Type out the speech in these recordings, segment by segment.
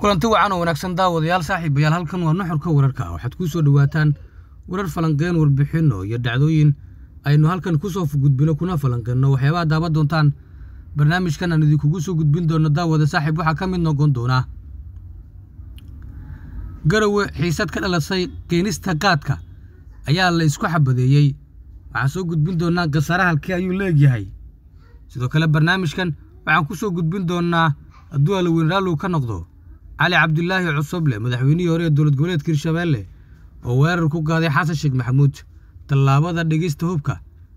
kulanti wacan oo wanaagsan daawadayaal saaxiibayaal halkan waa nuxurka wararka waxaad ku soo dhawaataan warar falanqeen warbixino iyo dhacdooyin aynu halkan ku soo gudbino kuna falanqeeno waxyaabaha daawan doontaan barnaamijkan aan idinkugu soo gudbin doono daawada saaxiib waxaa ka mid noqon doonaa garowe xiisad ka dhalasay keenista qaadka ayaa la isku xabadeeyey waxaan soo gudbin doonaa khasaare halkee ayuu leegyahay sidoo kale barnaamijkan waxaan ku soo gudbin doonaa hadduu alweyn raalligu ka noqdo cali cabdilaahi cusuble madaxweynihii hore ee dowlad goboleedka hirshabeelle oo weerar ku gaaday xasan sheekh maxamuud tallaabada dhigista hubka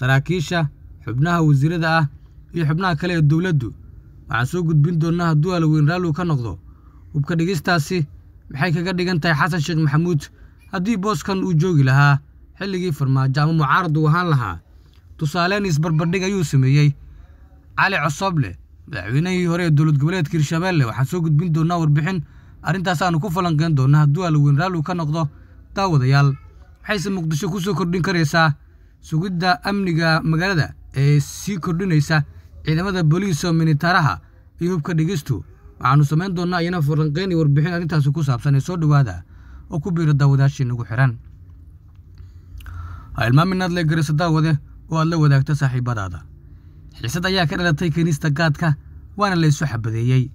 saraakiisha xubnaha wasiirada ah iyo xubnaha kale ee dowladdu waxaan soo gudbin doonnaa hadduu alaweyn uu ka noqdo hubka dhigistaasi maxay kaga dhigan tahay xasan sheekh maxamuud haddii booskan uu joogi lahaa xilligii farmaajo ama mucaarad uu ahaan lahaa tusaaleen barbardhig ayuu sameeyey cali cosoble madaxweynihii hore ee dowlad goboleedka hirshabeelle waxaan soo gudbin doonnaa warbixin arintaasaannu ku falanqeyn doonna hadduu alaweyn raalligu ka noqdo daawadayaal waxayse muqdisho kusoo kordhin karaysaa sugidda amniga magaalada ee sii kordhinaysa ciidamada booliis oo minitaraha iyo hubka dhigistu waxaanu samayn doonaa iyana falanqayn iyo warbixin arrintaasi ku saabsan ee soo dhowaada oo ku biira daawadaashii nagu xihan ha daawade oo aad la wadaagta saaxiibadaada xiisad ayaa ka dhalatay kaniista gaadka waana laysu xabadeeyey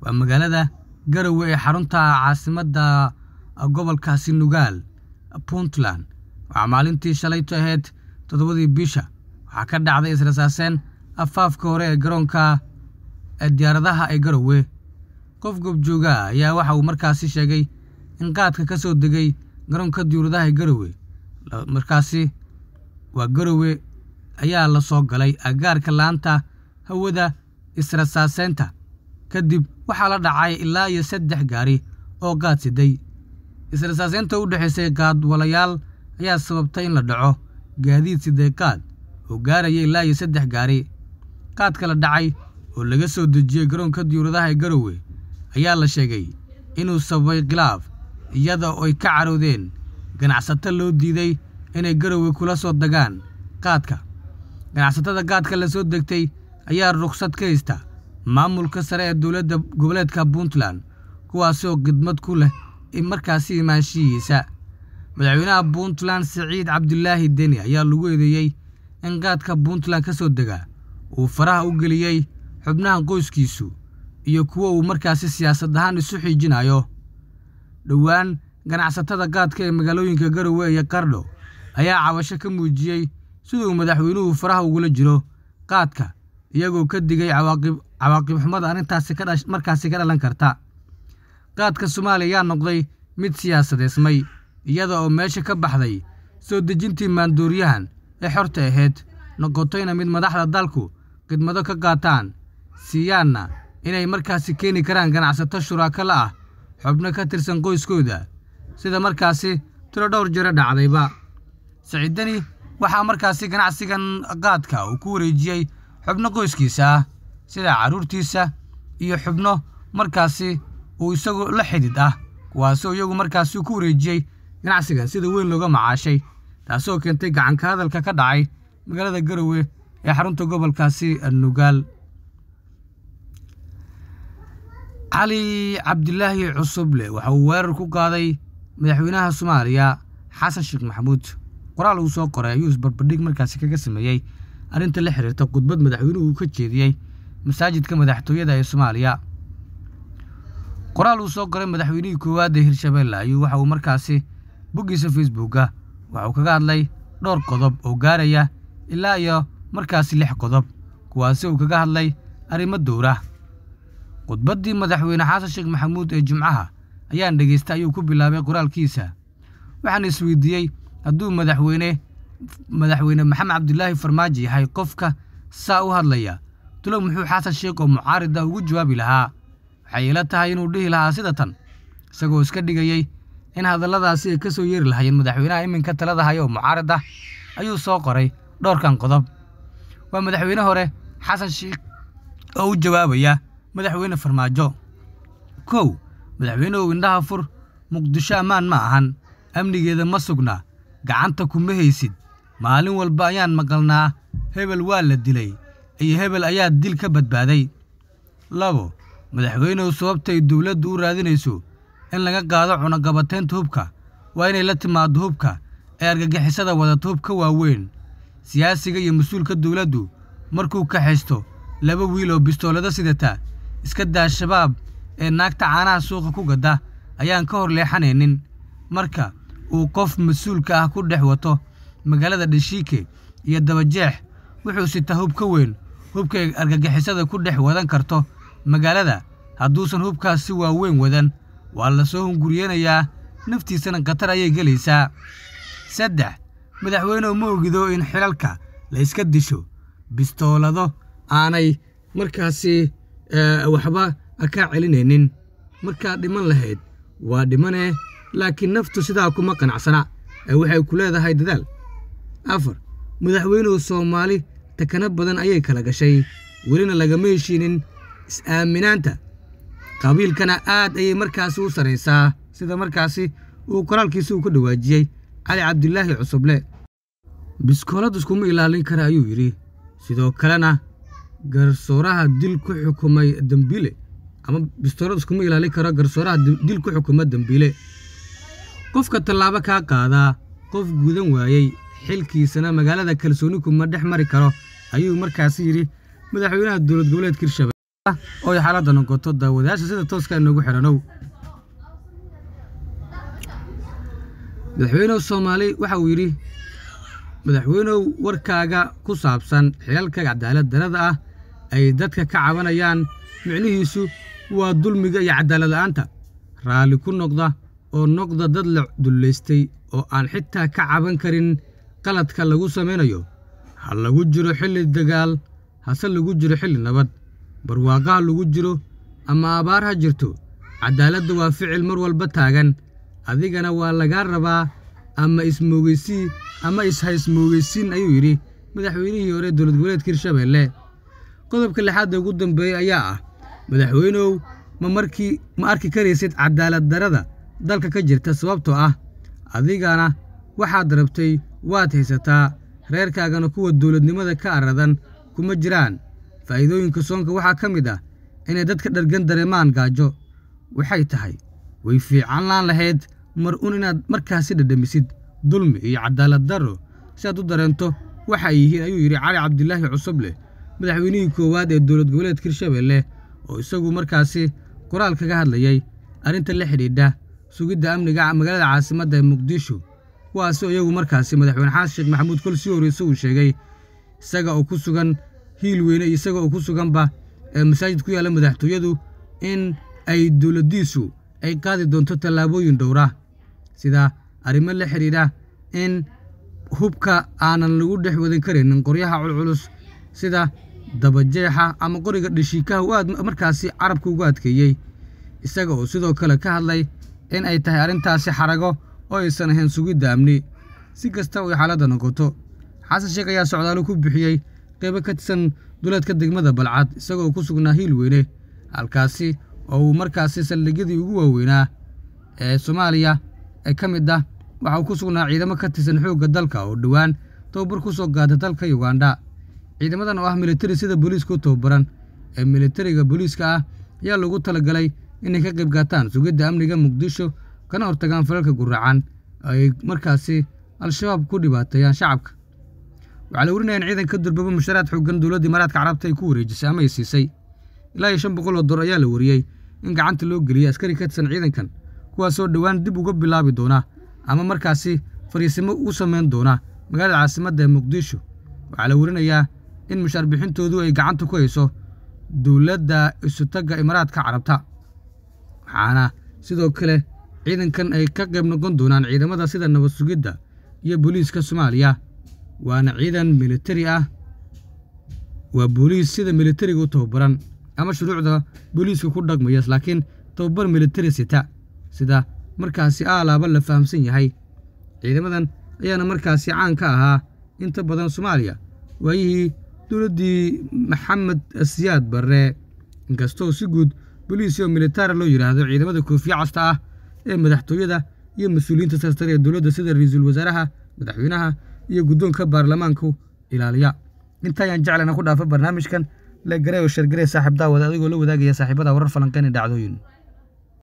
waa magaalada garowe ee xarunta caasimadda gobolkaasi nugaal puntland waxaa maalintii shalayto ahayd toddobadii bisha waxaa ka dhacday israsaaseen afaafka hore ee garoonka ee diyaaradaha ee garowe qof goobjooga ayaa waxa uu markaasi sheegay in qaadka ka soo degay garoonka diyuuradaha ee garowe markaasi waa garowe ayaa la soo galay agaarka laanta hawada israsaaseynta kadib waxaa la dhacay ilaa iyo saddex gaari oo qaad siday israsaaseynta u dhexaysay qaadwalayaal ayaa sababtay in la dhaco gaadiid siday qaad oo gaaraya ilaa iyo saddex gaari qaadka la dhacay oo laga soo dejiyey garoonka diyuuradaha ee garowe ayaa la sheegay inuu sababay khilaaf iyada oo ay ka carowdeen ganacsato loo diiday inay garowe kula soo dagaan qaadka ganacsatada gaadka la soo degtay ayaa rukhsad ka haysta maamulka sare ee dowladda goboleedka puntland kuwaasoo khidmad ku leh markaasi imaanshihiisa madaxweynaha puntland saciid cabdulaahi deni ayaa lagu eedeeyey in qaadka puntland ka soo dega uu faraha u geliyey xubnaha qoyskiisu iyo kuwo uu markaasi siyaasad ahaan isu xiijinayo dhowaan ganacsatada qaadka ee magaalooyinka garowe iyo qardho ayaa cabasho ka muujiyey siduu madaxweynuhu faraha ugula jiro qaadka iyagoo ka digay cawaaqib xumada arrintaasi markaasi ka dhalan karta qaadka soomaaliya ayaa noqday mid siyaasadeysmay iyada oo meesha ka baxday soo dejintii maanduuriyahan ee xorta ahayd noqotayna mid madaxda dalku khidmado ka qaataan siiyaanna inay markaasi keeni karaan ganacsato shuraakala ah xubno ka tirsan qoyskooda sida markaasi tiro dhowr jiro dhacdayba saciiddani waxaa markaasi ganacsigan qaadka uu ku wareejiyey xubno qoyskiisa ah sida carruurtiisa iyo xubno markaasi uu isagu la xidid ah kuwaasoo iyagu markaasi ku wareejiyey ganacsigan sida weyn looga macaashay taasoo keentay gacanka hadalka ka dhacay magaalada garowe ee xarunta gobolkaasi nugaal cali cabdilaahi cusuble waxa uu weerar ku qaaday madaxweynaha soomaaliya xasan sheekh maxamuud qoraal uu soo qoray ayuu isbarbardhig markaasi kaga sameeyey arrinta la xiriirta khudbad madaxweynuhu ka jeediyey masaajidka madaxtooyada ee soomaaliya qoraal uu soo qoray madaxweynihii koowaad ee hirshabeelle ayuu waxa uu markaasi boggiisa facebooka waxa uu kaga hadlay dhowr qodob oo gaaraya ilaa iyo markaasi lix qodob kuwaasi uu kaga hadlay arrimo dowra khudbaddii madaxweyne xasan sheekh maxamuud ee jimcaha ayaan dhegaystay ayuu ku bilaabay qoraalkiisa waxaan isweydiiyey hadduu madaxweyne madaxweyne maxamed cabdilaahi farmaajo yahay qofka saa u hadlaya dulo muxuu xasan sheekh oo mucaarida ugu jawaabi lahaa waxay ila tahay inuu dhihi lahaa sida tan isagoo iska dhigayey in hadalladaasi ay ka soo yeeri lahaayeen madaxweynaha iminka taladahay oo mucaarad ah ayuu soo qoray dhowrkan qodob waa madaxweyne hore xasan sheekh oo u jawaabaya madaxweyne farmaajo kow madaxweynuhu indhaha fur muqdisho ammaan ma ahan amnigeeda ma sugnaa gacanta kuma haysid maalin walba ayaan maqalnaa hebel waa la dilay iyo hebel ayaa dil ka badbaaday labo madaxweynuhu sababtay dowladdu u raadinayso in laga qaado cunaqabateynta hubka waa inay la timaaddo hubka ee argagixisada wadato hub ka waaweyn siyaasiga iyo mas-uulka dowladdu markuu kaxaysto laba wiil oo bistoolada sidata iska daa shabaab ee naagta caanaha suuqa ku gadda ayaan ka hor leexanaynin marka uu qof mas-uulka ah ku dhex wato magaalada dheshiike iyo dabajeex wuxuu sitaa hub ka weyn hubka argagixisada ku dhex wadan karto magaalada hadduusan hubkaas si waaweyn wadan waa la soo hunguriyanayaa naftiisana khatar ayay gelaysaa saddex madaxweynehu ma ogido in xilalka la yska disho bistoolado aanay markaasi eh, waxba ka celinaynin markaa dhiman lahayd waa dhimanee laakiin naftu sidaa kuma qanacsana ee waxay ku leedahay dadaal afar madaxweynuhu soomaali takana badan ayay kala gashay welina lagama heshiinin is-aaminaanta qabiilkana aad ayay markaasi u saraysaa sida markaasi uu qoraalkiisi uu ka dhawaajiyey cali cabdilaahi cusuble iskuma ilaalin kara ayuu yidhi sidoo kalena garsooraha dil ku xukumay dembiile ama iskuma ilaalin karo garsooraha dil ku xukuma dembiile qofka tallaabo kaa qaadaa qof gudan waayey xilkiisana magaalada kalsooni kuma dhex mari karo ayuu markaasi yidhi madaxweynaha dowlad goboleedka hirshabelle ooy xaaladda noqoto daawadayaasha sida tooskaa ah noogu xidhanow madaxweynuhu soomaali waxa uu yidhi madaxweynuhu warkaaga ku saabsan xilalka cadaalad darada ah ay dadka ka cabanayaan micnihiisu waa dulmiga iyo cadaalad la'aanta raalli ku noqda oo noqda dad la dullaystay oo aan xitaa ka caban karin qaladka lagu samaynayo ha lagu jiro xilli dagaal hase lagu jiro xilli nabad barwaaqo ha lagu jiro ama abaar ha jirto cadaaladda waa ficil mar walba taagan adigana waa lagaa rabaa ama ismoogeysiin ama ishaysmoogeysiin ayuu yidhi madaxweynihii hore dowlad goboleedka hirshabeelle qodobka lixaadda ugu dambeeyey ayaa ah madaxweynow ma markii ma arki karaysid cadaalad darada dalka ka jirta sababtoo ah adigana waxaad rabtay waad haysataa reerkaagana kuwa dowladnimada ka aradan kuma jiraan faa'iidooyinka soonka waxaa ka mid ah inay dadka dhargan dareemaan gaajo waxay tahay way fiicanlaan lahayd mar un inaad markaasi dhadhamisid dulmi iyo cadaalad darro si aad u dareento waxa ay yihiin ayuu yidhi cali cabdilaahi cusubleh madaxweynihii koowaad ee dowlad goboleedka hirshabelle oo isagu markaasi qoraal kaga hadlayay arrinta la xidhiidha sugidda amniga magaalada caasimadda ee muqdisho kuwaasoo iyagu markaasi madaxweyne xasan sheekh maxamuud kol sii uu sheegay isaga oo ku sugan hiil weyne iyo isaga oo ku suganba masaajid ku yaalla madaxtooyadu in ay dowladdiisu ay qaadi doonto tallaabooyin dhowra sida arrimo la xidhiidha in hubka aanan lagu dhex wadan karaynin qoryaha culculus sida dabajeexa ama qoriga dhashiikaha aad markaasi carabka ugu adkeeyey isaga oo sidoo kale ka hadlay in ay tahay arrintaasi xarago oo aysan ahayn sugidda amni si kasta ay xaaladda noqoto xasan sheekh ayaa socdaalu ku bixiyey qaybo ka tirsan duleedka degmada balcad isagoo ku sugnaa hiil weyne halkaasi oo uu markaasi saldhigyadii ugu waaweynaa ee soomaaliya ee ka mid ah waxa uu ku sugnaa ciidamo ka tirsan xoogga dalka oo dhowaan tababar ku soo gaatay dalka yugandha ciidamadan oo ah militari sida booliiska u tababaran ee militariga booliiska ah ayaa lagu tala galay inay ka qayb qaataan sugidda amniga muqdisho kana hortagaan falalka gurracan ay markaasi al-shabaab ku dhibaateeyaan shacabka waxaa la warinaya in ciidan ka durbaba musharaad xooggan dowladdii maraadka carabta ay ku wareejisay ama ay siisay ilaa iyo shan boqol oo dolar ayaa la wariyey in gacanta loo geliyay askari ka tirsan ciidankan kuwaasoo dhowaan dib uga bilaabi doona ama markaasi fariisimo u samayn doona magaalada caasimadda ee muqdisho waxaa la warinayaa in mushaar bixintoodu ay gacanta ku hayso dowladda isutagga imaaraadka carabta caanaha sidoo kale ciidankan ay ka qayb noqon doonaan ciidamada sida nabad sugidda iyo booliiska soomaaliya waana ciidan militari ah waa booliis sida militariga u tababaran ama shuruucda booliiska ku dhaqmayas laakiin tababar militari sita sida markaasi aalaaba la fahamsan yahay ciidamadan ayaana markaasi caan ka ahaa inta badan soomaaliya waayihii dowladdii maxamed asiyaad barre inkastoo si guud oo militara loo yidhaahdo ciidamada koofiya casta ah ee madaxtooyada iyo mas-uuliyiinta sarsare ee dowladda sida ra-iisul wasaaraha madaxweynaha iyo guddoonka baarlamaanku ilaaliya inta ayaan jeclana ku dhaafo barnaamijkan le gareeyo shargaree saaxiib daawada adigoo la wadaagaya saaxiibada warar falanqeyn ee dhacdooyin